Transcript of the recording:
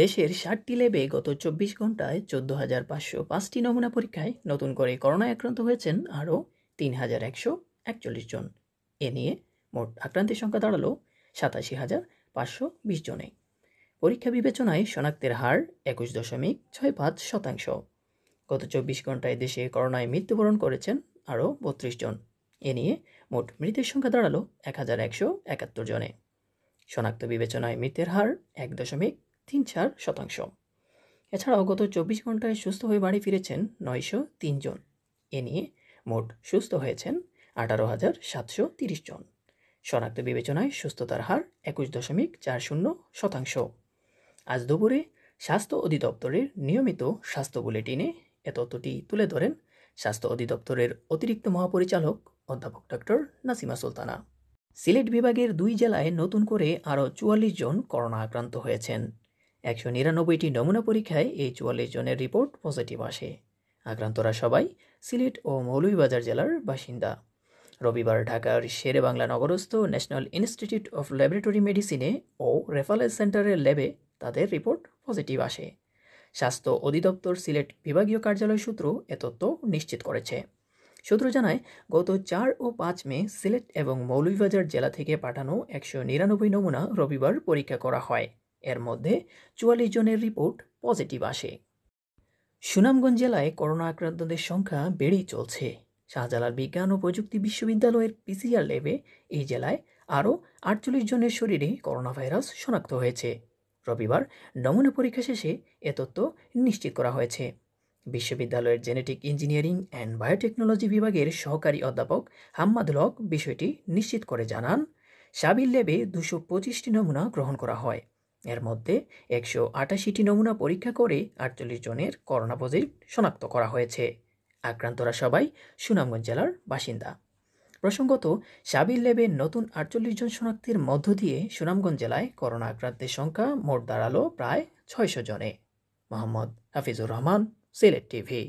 দেশের ষাটটি ল্যাবে গত চব্বিশ ঘন্টায় চোদ্দ হাজার পাঁচশো পাঁচটি নমুনা পরীক্ষায় নতুন করে করোনায় আক্রান্ত হয়েছেন আরও তিন হাজার একশো একচল্লিশ জন এ নিয়ে মোট আক্রান্তের সংখ্যা দাঁড়ালো সাতাশি হাজার পাঁচশো বিশ জনে পরীক্ষা বিবেচনায় শনাক্তের হার একুশ দশমিক ছয় পাঁচ শতাংশ গত চব্বিশ ঘন্টায় দেশে করোনায় মৃত্যুবরণ করেছেন আরও বত্রিশ জন এ নিয়ে মোট মৃতের সংখ্যা দাঁড়ালো এক হাজার একশো একাত্তর জনে শনাক্ত বিবেচনায় মৃতের হার এক দশমিক তিন চার শতাংশ এছাড়াও গত চব্বিশ ঘন্টায় সুস্থ হয়ে বাড়ি ফিরেছেন নয়শো তিনজন এ নিয়ে মোট সুস্থ হয়েছেন আঠারো হাজার সাতশো তিরিশ জন শনাক্ত বিবেচনায় সুস্থতার হার একুশ দশমিক চার শূন্য শতাংশ আজ দুপুরে স্বাস্থ্য অধিদপ্তরের নিয়মিত স্বাস্থ্য বুলেটিনে এ তথ্যটি তুলে ধরেন স্বাস্থ্য অধিদপ্তরের অতিরিক্ত মহাপরিচালক অধ্যাপক ডক্টর নাসিমা সুলতানা সিলেট বিভাগের দুই জেলায় নতুন করে আরও চুয়াল্লিশ জন করোনা আক্রান্ত হয়েছেন একশো নিরানব্বইটি নমুনা পরীক্ষায় এই চুয়াল্লিশ জনের রিপোর্ট পজিটিভ আসে আক্রান্তরা সবাই সিলেট ও মৌলভীবাজার জেলার বাসিন্দা রবিবার ঢাকার শেরে বাংলা নগরস্থ ন্যাশনাল ইনস্টিটিউট অফ ল্যাবরেটরি মেডিসিনে ও রেফারেল সেন্টারের ল্যাবে তাদের রিপোর্ট পজিটিভ আসে স্বাস্থ্য অধিদপ্তর সিলেট বিভাগীয় কার্যালয় সূত্র এ তথ্য নিশ্চিত করেছে সূত্র জানায় গত চার ও পাঁচ মে সিলেট এবং মৌলভীবাজার জেলা থেকে পাঠানো একশো নিরানব্বই নমুনা রবিবার পরীক্ষা করা হয় এর মধ্যে চুয়াল্লিশ জনের রিপোর্ট পজিটিভ আসে সুনামগঞ্জ জেলায় করোনা আক্রান্তদের সংখ্যা বেড়েই চলছে শাহজালাল বিজ্ঞান ও প্রযুক্তি বিশ্ববিদ্যালয়ের পিসিআর ল্যাবে এই জেলায় আরও আটচল্লিশ জনের শরীরে করোনা ভাইরাস শনাক্ত হয়েছে রবিবার নমুনা পরীক্ষা শেষে এ তথ্য নিশ্চিত করা হয়েছে বিশ্ববিদ্যালয়ের জেনেটিক ইঞ্জিনিয়ারিং অ্যান্ড বায়োটেকনোলজি বিভাগের সহকারী অধ্যাপক হাম্মাদুল হক বিষয়টি নিশ্চিত করে জানান সাবিল ল্যাবে দুশো পঁচিশটি নমুনা গ্রহণ করা হয় এর মধ্যে একশো আটাশিটি নমুনা পরীক্ষা করে আটচল্লিশ জনের করোনা পজিটিভ শনাক্ত করা হয়েছে আক্রান্তরা সবাই সুনামগঞ্জ জেলার বাসিন্দা প্রসঙ্গত সাবির ল্যাবের নতুন আটচল্লিশ জন শনাক্তের মধ্য দিয়ে সুনামগঞ্জ জেলায় করোনা আক্রান্তের সংখ্যা মোট দাঁড়ালো প্রায় ছয়শো জনে মোহাম্মদ হাফিজুর রহমান সিলেট টিভি